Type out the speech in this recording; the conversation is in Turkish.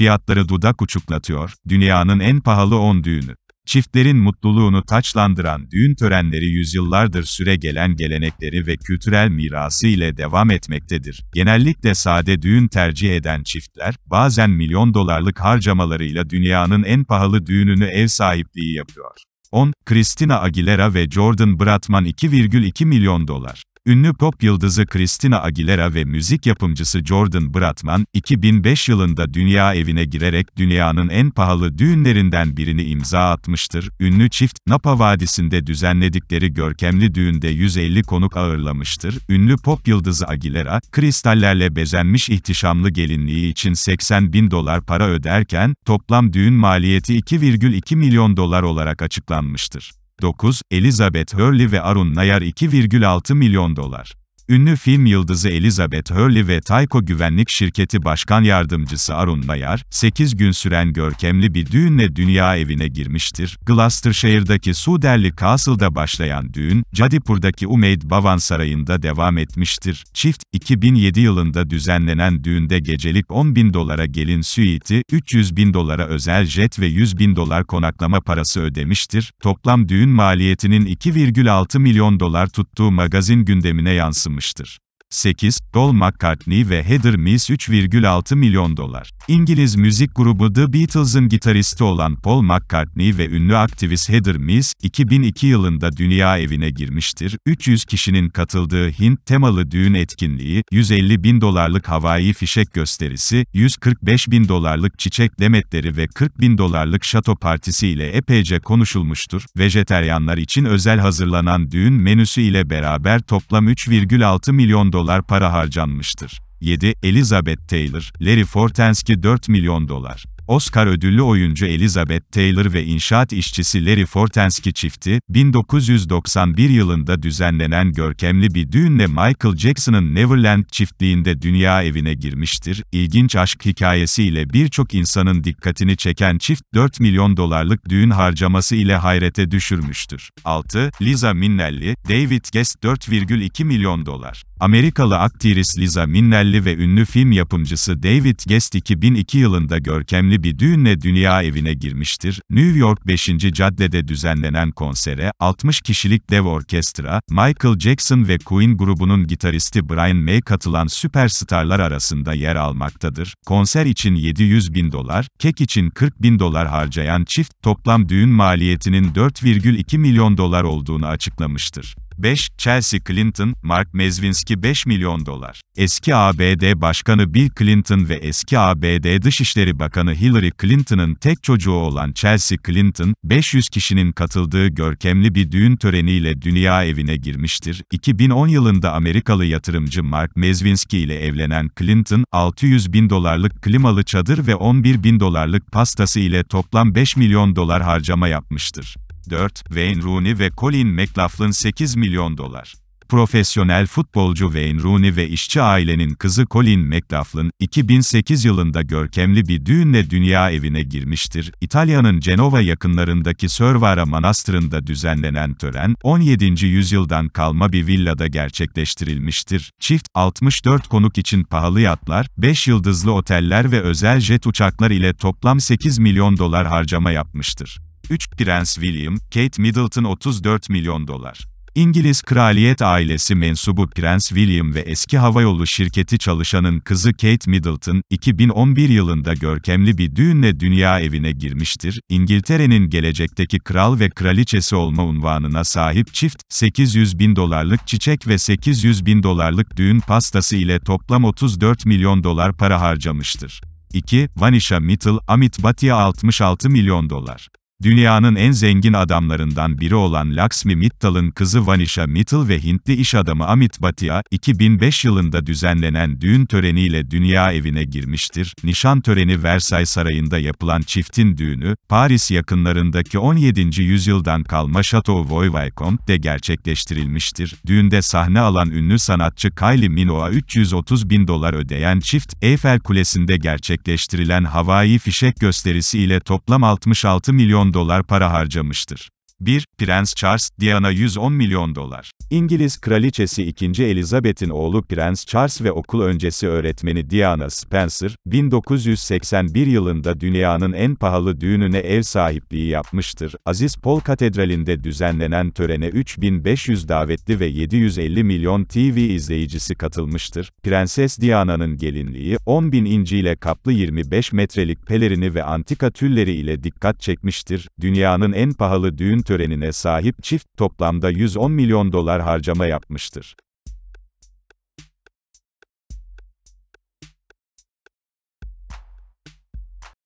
fiyatları dudak uçuklatıyor, dünyanın en pahalı 10 düğünü. Çiftlerin mutluluğunu taçlandıran düğün törenleri yüzyıllardır süre gelen gelenekleri ve kültürel mirası ile devam etmektedir. Genellikle sade düğün tercih eden çiftler, bazen milyon dolarlık harcamalarıyla dünyanın en pahalı düğününü ev sahipliği yapıyor. 10. Christina Aguilera ve Jordan Bratman 2,2 milyon dolar. Ünlü pop yıldızı Christina Aguilera ve müzik yapımcısı Jordan Bratman, 2005 yılında dünya evine girerek dünyanın en pahalı düğünlerinden birini imza atmıştır. Ünlü çift, Napa Vadisi'nde düzenledikleri görkemli düğünde 150 konuk ağırlamıştır. Ünlü pop yıldızı Aguilera, kristallerle bezenmiş ihtişamlı gelinliği için 80 bin dolar para öderken, toplam düğün maliyeti 2,2 milyon dolar olarak açıklanmıştır. 9, Elizabeth Hurley ve Arun Nayar 2,6 milyon dolar. Ünlü film yıldızı Elizabeth Hurley ve Tayko Güvenlik Şirketi Başkan Yardımcısı Arun Nayar, 8 gün süren görkemli bir düğünle dünya evine girmiştir. Gloucestershire'daki Suderli Castle'da başlayan düğün, Jadipur'daki Umeyd Bavan Sarayı'nda devam etmiştir. Çift, 2007 yılında düzenlenen düğünde gecelik 10 bin dolara gelin süiti, 300 bin dolara özel jet ve 100 bin dolar konaklama parası ödemiştir. Toplam düğün maliyetinin 2,6 milyon dolar tuttuğu magazin gündemine yansımıştır almıştır. 8. Paul McCartney ve Heather Mills 3,6 milyon dolar. İngiliz müzik grubu The Beatles'ın gitaristi olan Paul McCartney ve ünlü aktivist Heather Mills, 2002 yılında dünya evine girmiştir. 300 kişinin katıldığı Hint temalı düğün etkinliği, 150 bin dolarlık havai fişek gösterisi, 145 bin dolarlık çiçek demetleri ve 40 bin dolarlık şato partisi ile epeyce konuşulmuştur. Vejeteryanlar için özel hazırlanan düğün menüsü ile beraber toplam 3,6 milyon dolar dolar para harcanmıştır. 7. Elizabeth Taylor, Larry Fortensky 4 milyon dolar. Oscar ödüllü oyuncu Elizabeth Taylor ve inşaat işçisi Larry Fortensky çifti, 1991 yılında düzenlenen görkemli bir düğünle Michael Jackson'ın Neverland çiftliğinde dünya evine girmiştir. İlginç aşk hikayesiyle birçok insanın dikkatini çeken çift, 4 milyon dolarlık düğün harcaması ile hayrete düşürmüştür. 6. Lisa Minnelli, David Guest 4,2 milyon dolar. Amerikalı aktris Liza Minnelli ve ünlü film yapımcısı David Guest 2002 yılında görkemli bir düğünle dünya evine girmiştir. New York 5. Cadde'de düzenlenen konsere, 60 kişilik dev orkestra, Michael Jackson ve Queen grubunun gitaristi Brian May katılan süperstarlar arasında yer almaktadır. Konser için 700 bin dolar, kek için 40 bin dolar harcayan çift, toplam düğün maliyetinin 4,2 milyon dolar olduğunu açıklamıştır. 5. Chelsea Clinton, Mark Mezvinsky 5 milyon dolar. Eski ABD Başkanı Bill Clinton ve eski ABD Dışişleri Bakanı Hillary Clinton'ın tek çocuğu olan Chelsea Clinton, 500 kişinin katıldığı görkemli bir düğün töreniyle dünya evine girmiştir. 2010 yılında Amerikalı yatırımcı Mark Mezvinsky ile evlenen Clinton, 600 bin dolarlık klimalı çadır ve 11 bin dolarlık pastası ile toplam 5 milyon dolar harcama yapmıştır. 4, Wayne Rooney ve Colin McLaughlin 8 milyon dolar. Profesyonel futbolcu Wayne Rooney ve işçi ailenin kızı Colin McLaughlin, 2008 yılında görkemli bir düğünle dünya evine girmiştir. İtalya'nın Cenova yakınlarındaki Sörvara Manastırı'nda düzenlenen tören, 17. yüzyıldan kalma bir villada gerçekleştirilmiştir. Çift, 64 konuk için pahalı yatlar, 5 yıldızlı oteller ve özel jet uçaklar ile toplam 8 milyon dolar harcama yapmıştır. 3. Prens William, Kate Middleton 34 milyon dolar. İngiliz kraliyet ailesi mensubu Prens William ve eski havayolu şirketi çalışanın kızı Kate Middleton, 2011 yılında görkemli bir düğünle dünya evine girmiştir. İngiltere'nin gelecekteki kral ve kraliçesi olma unvanına sahip çift, 800 bin dolarlık çiçek ve 800 bin dolarlık düğün pastası ile toplam 34 milyon dolar para harcamıştır. 2. Vanisha Mittal, Amit Batia 66 milyon dolar. Dünyanın en zengin adamlarından biri olan Lakshmi Mittal'ın kızı Vanisha Mittal ve Hintli iş adamı Amit Bhatia, 2005 yılında düzenlenen düğün töreniyle dünya evine girmiştir. Nişan töreni Versay Sarayı'nda yapılan çiftin düğünü, Paris yakınlarındaki 17. yüzyıldan kalma Chateau Voy-Vicomte'de gerçekleştirilmiştir. Düğünde sahne alan ünlü sanatçı Kylie Minogue'a 330 bin dolar ödeyen çift, Eiffel Kulesi'nde gerçekleştirilen havai fişek gösterisi ile toplam 66 milyon dolar para harcamıştır. 1. Prens Charles, Diana 110 milyon dolar. İngiliz kraliçesi 2. Elizabeth'in oğlu Prens Charles ve okul öncesi öğretmeni Diana Spencer, 1981 yılında dünyanın en pahalı düğününe ev sahipliği yapmıştır. Aziz Paul Katedrali'nde düzenlenen törene 3500 davetli ve 750 milyon TV izleyicisi katılmıştır. Prenses Diana'nın gelinliği, 10 bin inciyle kaplı 25 metrelik pelerini ve antika tülleri ile dikkat çekmiştir. Dünyanın en pahalı düğün törenine sahip çift toplamda 110 milyon dolar harcama yapmıştır.